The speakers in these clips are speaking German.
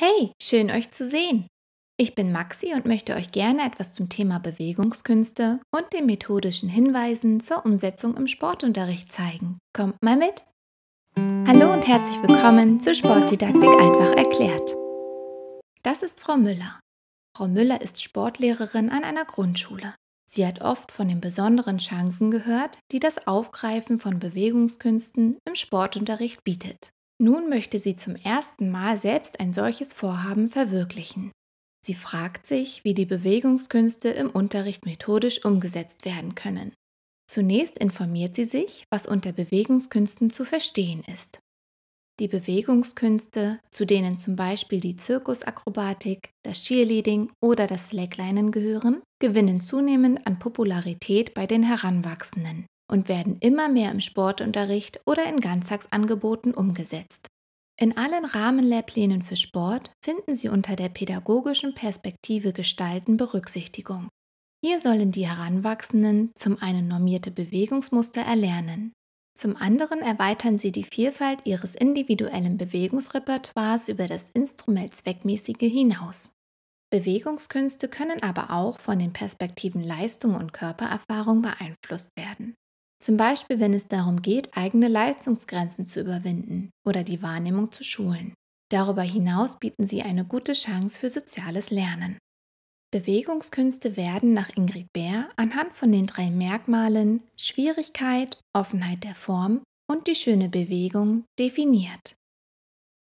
Hey, schön euch zu sehen. Ich bin Maxi und möchte euch gerne etwas zum Thema Bewegungskünste und den methodischen Hinweisen zur Umsetzung im Sportunterricht zeigen. Kommt mal mit! Hallo und herzlich willkommen zu Sportdidaktik einfach erklärt. Das ist Frau Müller. Frau Müller ist Sportlehrerin an einer Grundschule. Sie hat oft von den besonderen Chancen gehört, die das Aufgreifen von Bewegungskünsten im Sportunterricht bietet. Nun möchte sie zum ersten Mal selbst ein solches Vorhaben verwirklichen. Sie fragt sich, wie die Bewegungskünste im Unterricht methodisch umgesetzt werden können. Zunächst informiert sie sich, was unter Bewegungskünsten zu verstehen ist. Die Bewegungskünste, zu denen zum Beispiel die Zirkusakrobatik, das Cheerleading oder das Slacklinen gehören, gewinnen zunehmend an Popularität bei den Heranwachsenden und werden immer mehr im Sportunterricht oder in Ganztagsangeboten umgesetzt. In allen Rahmenlehrplänen für Sport finden Sie unter der pädagogischen Perspektive Gestalten Berücksichtigung. Hier sollen die Heranwachsenden zum einen normierte Bewegungsmuster erlernen. Zum anderen erweitern sie die Vielfalt ihres individuellen Bewegungsrepertoires über das instrumentell zweckmäßige hinaus. Bewegungskünste können aber auch von den Perspektiven Leistung und Körpererfahrung beeinflusst werden. Zum Beispiel, wenn es darum geht, eigene Leistungsgrenzen zu überwinden oder die Wahrnehmung zu schulen. Darüber hinaus bieten sie eine gute Chance für soziales Lernen. Bewegungskünste werden nach Ingrid Bär anhand von den drei Merkmalen Schwierigkeit, Offenheit der Form und die schöne Bewegung definiert.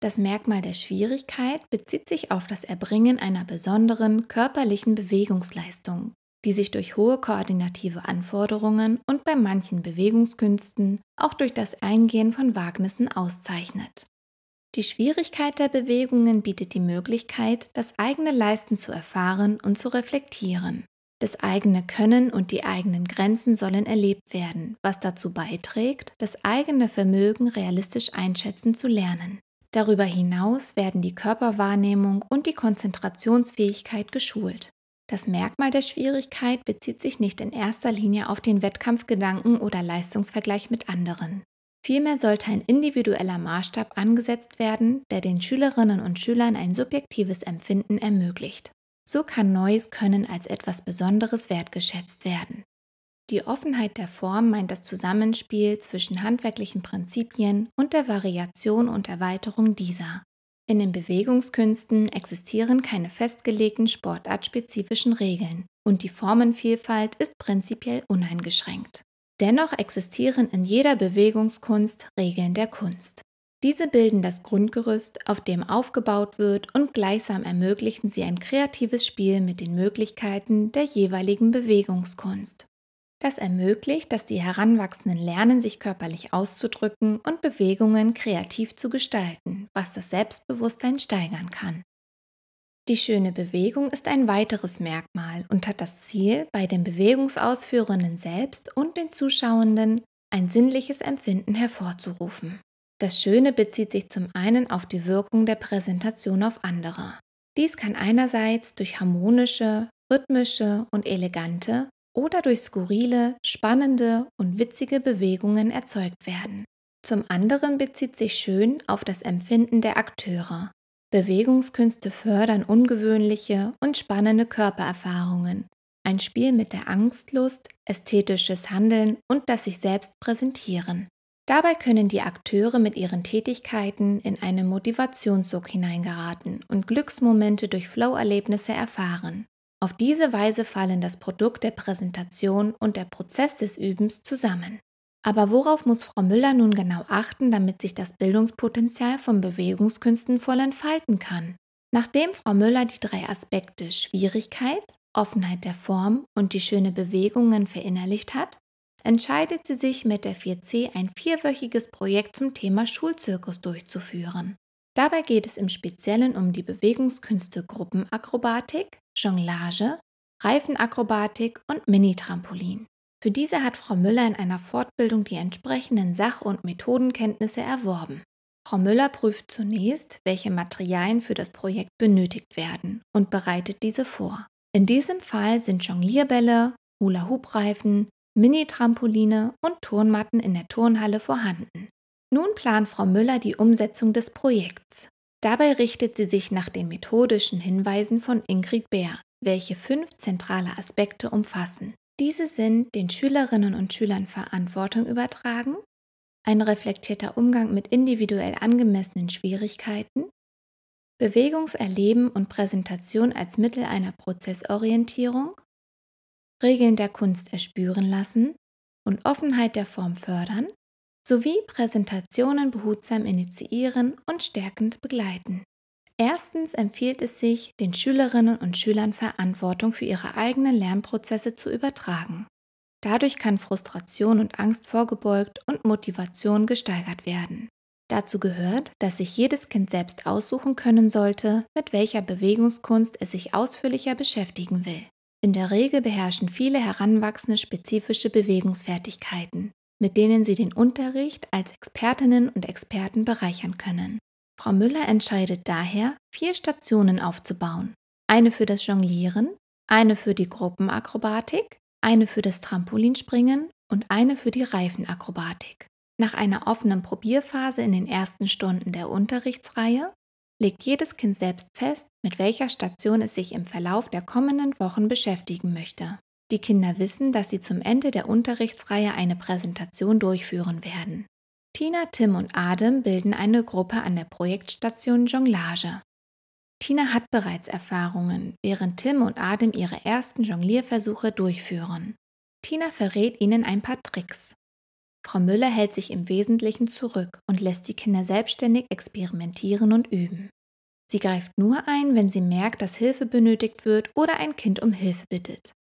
Das Merkmal der Schwierigkeit bezieht sich auf das Erbringen einer besonderen körperlichen Bewegungsleistung, die sich durch hohe koordinative Anforderungen und bei manchen Bewegungskünsten auch durch das Eingehen von Wagnissen auszeichnet. Die Schwierigkeit der Bewegungen bietet die Möglichkeit, das eigene Leisten zu erfahren und zu reflektieren. Das eigene Können und die eigenen Grenzen sollen erlebt werden, was dazu beiträgt, das eigene Vermögen realistisch einschätzen zu lernen. Darüber hinaus werden die Körperwahrnehmung und die Konzentrationsfähigkeit geschult. Das Merkmal der Schwierigkeit bezieht sich nicht in erster Linie auf den Wettkampfgedanken oder Leistungsvergleich mit anderen. Vielmehr sollte ein individueller Maßstab angesetzt werden, der den Schülerinnen und Schülern ein subjektives Empfinden ermöglicht. So kann neues Können als etwas Besonderes wertgeschätzt werden. Die Offenheit der Form meint das Zusammenspiel zwischen handwerklichen Prinzipien und der Variation und Erweiterung dieser. In den Bewegungskünsten existieren keine festgelegten sportartspezifischen Regeln und die Formenvielfalt ist prinzipiell uneingeschränkt. Dennoch existieren in jeder Bewegungskunst Regeln der Kunst. Diese bilden das Grundgerüst, auf dem aufgebaut wird und gleichsam ermöglichen sie ein kreatives Spiel mit den Möglichkeiten der jeweiligen Bewegungskunst. Das ermöglicht, dass die Heranwachsenden lernen, sich körperlich auszudrücken und Bewegungen kreativ zu gestalten, was das Selbstbewusstsein steigern kann. Die schöne Bewegung ist ein weiteres Merkmal und hat das Ziel, bei den Bewegungsausführenden selbst und den Zuschauenden ein sinnliches Empfinden hervorzurufen. Das Schöne bezieht sich zum einen auf die Wirkung der Präsentation auf andere. Dies kann einerseits durch harmonische, rhythmische und elegante oder durch skurrile, spannende und witzige Bewegungen erzeugt werden. Zum anderen bezieht sich Schön auf das Empfinden der Akteure. Bewegungskünste fördern ungewöhnliche und spannende Körpererfahrungen. Ein Spiel mit der Angstlust, ästhetisches Handeln und das sich selbst präsentieren. Dabei können die Akteure mit ihren Tätigkeiten in einen Motivationssog hineingeraten und Glücksmomente durch Flow-Erlebnisse erfahren. Auf diese Weise fallen das Produkt der Präsentation und der Prozess des Übens zusammen. Aber worauf muss Frau Müller nun genau achten, damit sich das Bildungspotenzial von Bewegungskünsten voll entfalten kann? Nachdem Frau Müller die drei Aspekte Schwierigkeit, Offenheit der Form und die schöne Bewegungen verinnerlicht hat, entscheidet sie sich mit der 4C ein vierwöchiges Projekt zum Thema Schulzirkus durchzuführen. Dabei geht es im Speziellen um die Bewegungskünste Gruppenakrobatik, Jonglage, Reifenakrobatik und Mini-Trampolin. Für diese hat Frau Müller in einer Fortbildung die entsprechenden Sach- und Methodenkenntnisse erworben. Frau Müller prüft zunächst, welche Materialien für das Projekt benötigt werden und bereitet diese vor. In diesem Fall sind Jonglierbälle, Hula-Hoop-Reifen, Mini-Trampoline und Turnmatten in der Turnhalle vorhanden. Nun plant Frau Müller die Umsetzung des Projekts. Dabei richtet sie sich nach den methodischen Hinweisen von Ingrid Bär, welche fünf zentrale Aspekte umfassen. Diese sind den Schülerinnen und Schülern Verantwortung übertragen, ein reflektierter Umgang mit individuell angemessenen Schwierigkeiten, Bewegungserleben und Präsentation als Mittel einer Prozessorientierung, Regeln der Kunst erspüren lassen und Offenheit der Form fördern, sowie Präsentationen behutsam initiieren und stärkend begleiten. Erstens empfiehlt es sich, den Schülerinnen und Schülern Verantwortung für ihre eigenen Lernprozesse zu übertragen. Dadurch kann Frustration und Angst vorgebeugt und Motivation gesteigert werden. Dazu gehört, dass sich jedes Kind selbst aussuchen können sollte, mit welcher Bewegungskunst es sich ausführlicher beschäftigen will. In der Regel beherrschen viele Heranwachsende spezifische Bewegungsfertigkeiten mit denen sie den Unterricht als Expertinnen und Experten bereichern können. Frau Müller entscheidet daher, vier Stationen aufzubauen. Eine für das Jonglieren, eine für die Gruppenakrobatik, eine für das Trampolinspringen und eine für die Reifenakrobatik. Nach einer offenen Probierphase in den ersten Stunden der Unterrichtsreihe legt jedes Kind selbst fest, mit welcher Station es sich im Verlauf der kommenden Wochen beschäftigen möchte. Die Kinder wissen, dass sie zum Ende der Unterrichtsreihe eine Präsentation durchführen werden. Tina, Tim und Adem bilden eine Gruppe an der Projektstation Jonglage. Tina hat bereits Erfahrungen, während Tim und Adem ihre ersten Jonglierversuche durchführen. Tina verrät ihnen ein paar Tricks. Frau Müller hält sich im Wesentlichen zurück und lässt die Kinder selbstständig experimentieren und üben. Sie greift nur ein, wenn sie merkt, dass Hilfe benötigt wird oder ein Kind um Hilfe bittet.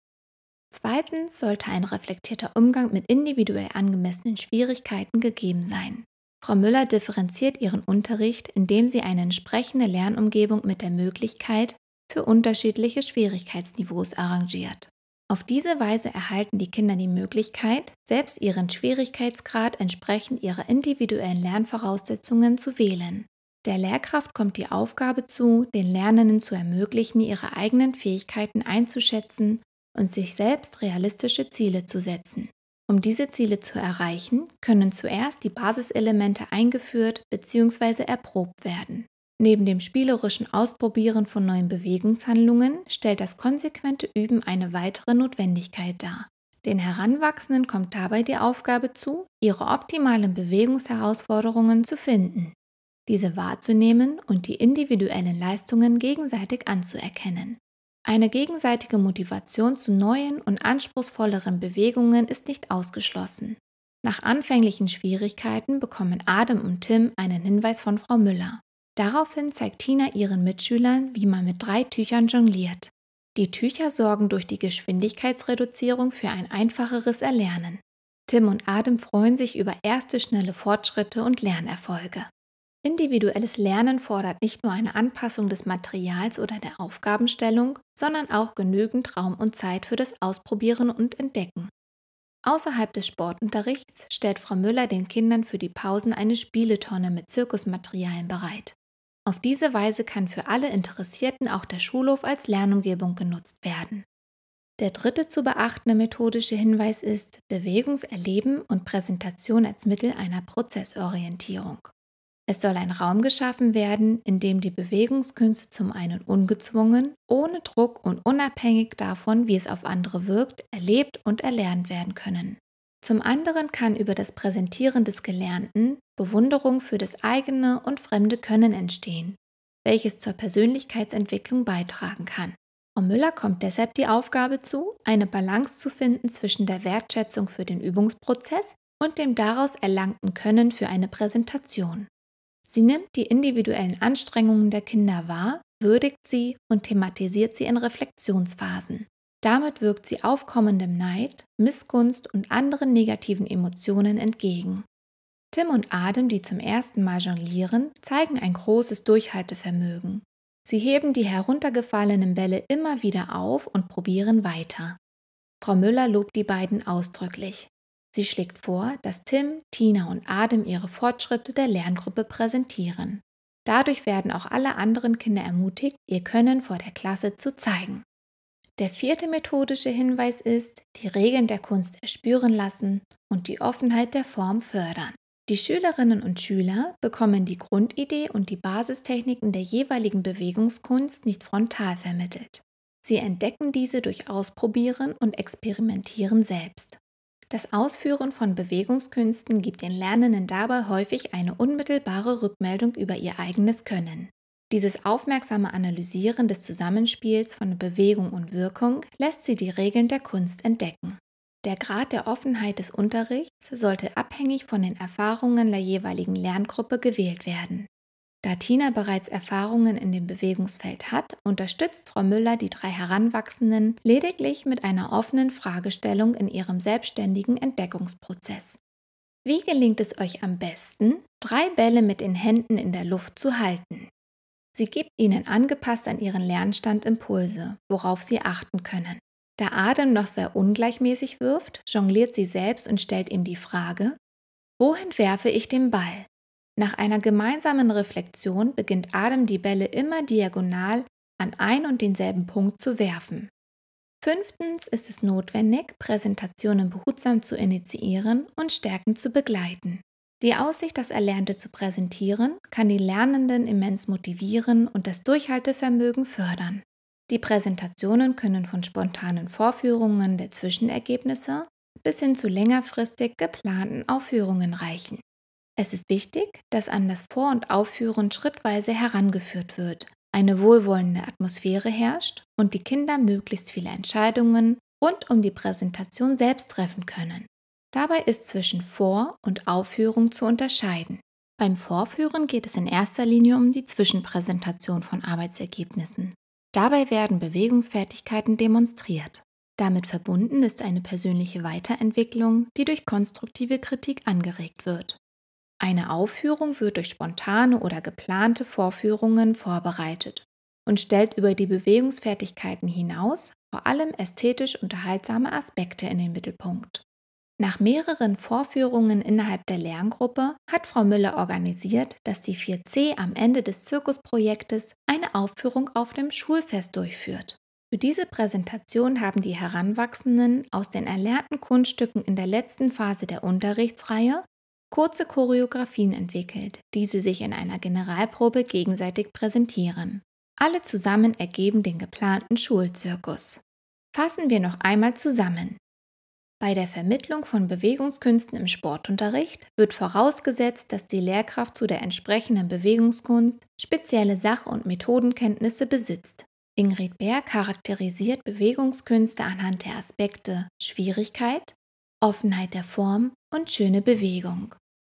Zweitens sollte ein reflektierter Umgang mit individuell angemessenen Schwierigkeiten gegeben sein. Frau Müller differenziert ihren Unterricht, indem sie eine entsprechende Lernumgebung mit der Möglichkeit für unterschiedliche Schwierigkeitsniveaus arrangiert. Auf diese Weise erhalten die Kinder die Möglichkeit, selbst ihren Schwierigkeitsgrad entsprechend ihrer individuellen Lernvoraussetzungen zu wählen. Der Lehrkraft kommt die Aufgabe zu, den Lernenden zu ermöglichen, ihre eigenen Fähigkeiten einzuschätzen und sich selbst realistische Ziele zu setzen. Um diese Ziele zu erreichen, können zuerst die Basiselemente eingeführt bzw. erprobt werden. Neben dem spielerischen Ausprobieren von neuen Bewegungshandlungen stellt das konsequente Üben eine weitere Notwendigkeit dar. Den Heranwachsenden kommt dabei die Aufgabe zu, ihre optimalen Bewegungsherausforderungen zu finden, diese wahrzunehmen und die individuellen Leistungen gegenseitig anzuerkennen. Eine gegenseitige Motivation zu neuen und anspruchsvolleren Bewegungen ist nicht ausgeschlossen. Nach anfänglichen Schwierigkeiten bekommen Adam und Tim einen Hinweis von Frau Müller. Daraufhin zeigt Tina ihren Mitschülern, wie man mit drei Tüchern jongliert. Die Tücher sorgen durch die Geschwindigkeitsreduzierung für ein einfacheres Erlernen. Tim und Adam freuen sich über erste schnelle Fortschritte und Lernerfolge. Individuelles Lernen fordert nicht nur eine Anpassung des Materials oder der Aufgabenstellung, sondern auch genügend Raum und Zeit für das Ausprobieren und Entdecken. Außerhalb des Sportunterrichts stellt Frau Müller den Kindern für die Pausen eine Spieletonne mit Zirkusmaterialien bereit. Auf diese Weise kann für alle Interessierten auch der Schulhof als Lernumgebung genutzt werden. Der dritte zu beachtende methodische Hinweis ist Bewegungserleben und Präsentation als Mittel einer Prozessorientierung. Es soll ein Raum geschaffen werden, in dem die Bewegungskünste zum einen ungezwungen, ohne Druck und unabhängig davon, wie es auf andere wirkt, erlebt und erlernt werden können. Zum anderen kann über das Präsentieren des Gelernten Bewunderung für das eigene und fremde Können entstehen, welches zur Persönlichkeitsentwicklung beitragen kann. Frau Müller kommt deshalb die Aufgabe zu, eine Balance zu finden zwischen der Wertschätzung für den Übungsprozess und dem daraus erlangten Können für eine Präsentation. Sie nimmt die individuellen Anstrengungen der Kinder wahr, würdigt sie und thematisiert sie in Reflexionsphasen. Damit wirkt sie aufkommendem Neid, Missgunst und anderen negativen Emotionen entgegen. Tim und Adam, die zum ersten Mal jonglieren, zeigen ein großes Durchhaltevermögen. Sie heben die heruntergefallenen Bälle immer wieder auf und probieren weiter. Frau Müller lobt die beiden ausdrücklich. Sie schlägt vor, dass Tim, Tina und Adem ihre Fortschritte der Lerngruppe präsentieren. Dadurch werden auch alle anderen Kinder ermutigt, ihr Können vor der Klasse zu zeigen. Der vierte methodische Hinweis ist, die Regeln der Kunst erspüren lassen und die Offenheit der Form fördern. Die Schülerinnen und Schüler bekommen die Grundidee und die Basistechniken der jeweiligen Bewegungskunst nicht frontal vermittelt. Sie entdecken diese durch Ausprobieren und Experimentieren selbst. Das Ausführen von Bewegungskünsten gibt den Lernenden dabei häufig eine unmittelbare Rückmeldung über ihr eigenes Können. Dieses aufmerksame Analysieren des Zusammenspiels von Bewegung und Wirkung lässt sie die Regeln der Kunst entdecken. Der Grad der Offenheit des Unterrichts sollte abhängig von den Erfahrungen der jeweiligen Lerngruppe gewählt werden. Da Tina bereits Erfahrungen in dem Bewegungsfeld hat, unterstützt Frau Müller die drei Heranwachsenden lediglich mit einer offenen Fragestellung in ihrem selbstständigen Entdeckungsprozess. Wie gelingt es euch am besten, drei Bälle mit den Händen in der Luft zu halten? Sie gibt ihnen angepasst an ihren Lernstand Impulse, worauf sie achten können. Da Adam noch sehr ungleichmäßig wirft, jongliert sie selbst und stellt ihm die Frage, wohin werfe ich den Ball? Nach einer gemeinsamen Reflexion beginnt Adam die Bälle immer diagonal an ein und denselben Punkt zu werfen. Fünftens ist es notwendig, Präsentationen behutsam zu initiieren und stärkend zu begleiten. Die Aussicht, das Erlernte zu präsentieren, kann die Lernenden immens motivieren und das Durchhaltevermögen fördern. Die Präsentationen können von spontanen Vorführungen der Zwischenergebnisse bis hin zu längerfristig geplanten Aufführungen reichen. Es ist wichtig, dass an das Vor- und Aufführen schrittweise herangeführt wird, eine wohlwollende Atmosphäre herrscht und die Kinder möglichst viele Entscheidungen rund um die Präsentation selbst treffen können. Dabei ist zwischen Vor- und Aufführung zu unterscheiden. Beim Vorführen geht es in erster Linie um die Zwischenpräsentation von Arbeitsergebnissen. Dabei werden Bewegungsfertigkeiten demonstriert. Damit verbunden ist eine persönliche Weiterentwicklung, die durch konstruktive Kritik angeregt wird. Eine Aufführung wird durch spontane oder geplante Vorführungen vorbereitet und stellt über die Bewegungsfertigkeiten hinaus vor allem ästhetisch unterhaltsame Aspekte in den Mittelpunkt. Nach mehreren Vorführungen innerhalb der Lerngruppe hat Frau Müller organisiert, dass die 4C am Ende des Zirkusprojektes eine Aufführung auf dem Schulfest durchführt. Für diese Präsentation haben die Heranwachsenden aus den erlernten Kunststücken in der letzten Phase der Unterrichtsreihe kurze Choreografien entwickelt, die sie sich in einer Generalprobe gegenseitig präsentieren. Alle zusammen ergeben den geplanten Schulzirkus. Fassen wir noch einmal zusammen. Bei der Vermittlung von Bewegungskünsten im Sportunterricht wird vorausgesetzt, dass die Lehrkraft zu der entsprechenden Bewegungskunst spezielle Sach- und Methodenkenntnisse besitzt. Ingrid Bär charakterisiert Bewegungskünste anhand der Aspekte Schwierigkeit, Offenheit der Form und schöne Bewegung.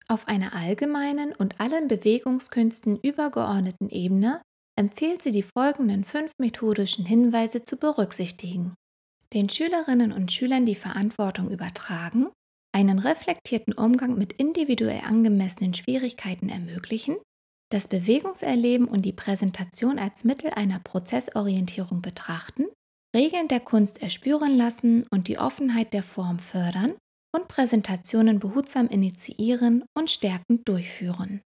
Auf einer allgemeinen und allen Bewegungskünsten übergeordneten Ebene empfiehlt sie die folgenden fünf methodischen Hinweise zu berücksichtigen. Den Schülerinnen und Schülern die Verantwortung übertragen, einen reflektierten Umgang mit individuell angemessenen Schwierigkeiten ermöglichen, das Bewegungserleben und die Präsentation als Mittel einer Prozessorientierung betrachten Regeln der Kunst erspüren lassen und die Offenheit der Form fördern und Präsentationen behutsam initiieren und stärkend durchführen.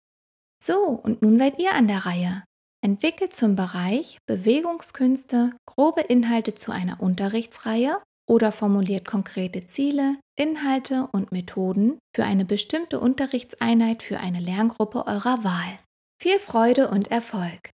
So, und nun seid ihr an der Reihe. Entwickelt zum Bereich Bewegungskünste grobe Inhalte zu einer Unterrichtsreihe oder formuliert konkrete Ziele, Inhalte und Methoden für eine bestimmte Unterrichtseinheit für eine Lerngruppe eurer Wahl. Viel Freude und Erfolg!